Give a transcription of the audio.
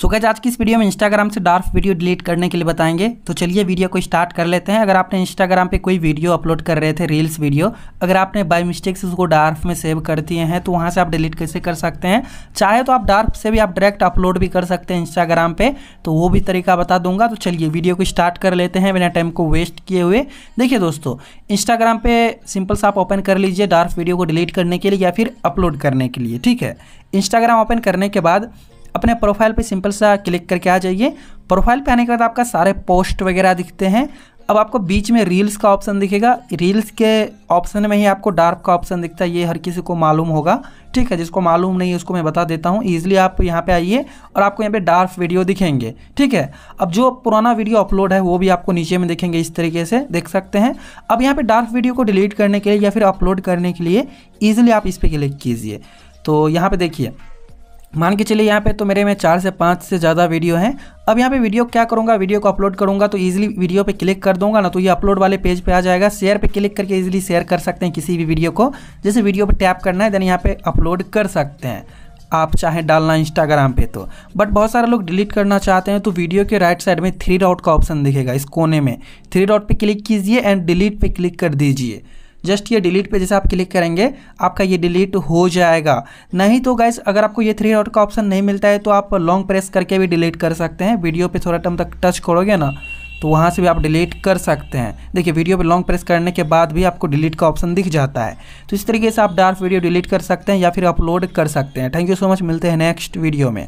सो आज की इस वीडियो में इंस्टाग्राम से डार्क वीडियो डिलीट करने के लिए बताएंगे तो चलिए वीडियो को स्टार्ट कर लेते हैं अगर आपने इंस्टाग्राम पे कोई वीडियो अपलोड कर रहे थे रील्स वीडियो अगर आपने बाय मिस्टेक से उसको डार्क में सेव कर दिए हैं तो वहाँ से आप डिलीट कैसे कर सकते हैं चाहे तो आप डार्क से भी आप डायरेक्ट अपलोड भी कर सकते हैं इंस्टाग्राम पर तो वो भी तरीका बता दूंगा तो चलिए वीडियो को स्टार्ट कर लेते हैं बिना टाइम को वेस्ट किए हुए देखिए दोस्तों इंस्टाग्राम पर सिंपल सा आप ओपन कर लीजिए डार्क वीडियो को डिलीट करने के लिए या फिर अपलोड करने के लिए ठीक है इंस्टाग्राम ओपन करने के बाद अपने प्रोफाइल पे सिंपल सा क्लिक करके आ जाइए प्रोफाइल पे आने के बाद आपका सारे पोस्ट वगैरह दिखते हैं अब आपको बीच में रील्स का ऑप्शन दिखेगा रील्स के ऑप्शन में ही आपको डार्क का ऑप्शन दिखता है ये हर किसी को मालूम होगा ठीक है जिसको मालूम नहीं है उसको मैं बता देता हूँ ईजिली आप यहाँ पे आइए और आपको यहाँ पे डार्क वीडियो दिखेंगे ठीक है अब जो पुराना वीडियो अपलोड है वो भी आपको नीचे में दिखेंगे इस तरीके से देख सकते हैं अब यहाँ पर डार्क वीडियो को डिलीट करने के लिए या फिर अपलोड करने के लिए ईजिली आप इस पर क्लिक कीजिए तो यहाँ पर देखिए मान के चलिए यहाँ पे तो मेरे में चार से पाँच से ज़्यादा वीडियो हैं अब यहाँ पे वीडियो क्या करूँगा वीडियो को अपलोड करूँगा तो इजीली वीडियो पे क्लिक कर दूँगा ना तो ये अपलोड वाले पेज पे आ जाएगा शेयर पे क्लिक करके इजीली शेयर कर सकते हैं किसी भी वीडियो को जैसे वीडियो पे टैप करना है देन यहाँ पे अपलोड कर सकते हैं आप चाहें डालना इंस्टाग्राम पे तो बट बहुत सारे लोग डिलीट करना चाहते हैं तो वीडियो के राइट साइड में थ्री डॉट का ऑप्शन दिखेगा इस कोने में थ्री डॉट पर क्लिक कीजिए एंड डिलीट पर क्लिक कर दीजिए जस्ट ये डिलीट पे जैसे आप क्लिक करेंगे आपका ये डिलीट हो जाएगा नहीं तो गाइस अगर आपको ये थ्री डॉट का ऑप्शन नहीं मिलता है तो आप लॉन्ग प्रेस करके भी डिलीट कर सकते हैं वीडियो पे थोड़ा टाइम तक टच करोगे ना तो वहाँ से भी आप डिलीट कर सकते हैं देखिए वीडियो पे लॉन्ग प्रेस करने के बाद भी आपको डिलीट का ऑप्शन दिख जाता है तो इस तरीके से आप डार्क वीडियो डिलीट कर सकते हैं या फिर अपलोड कर सकते हैं थैंक यू सो मच मिलते हैं नेक्स्ट वीडियो में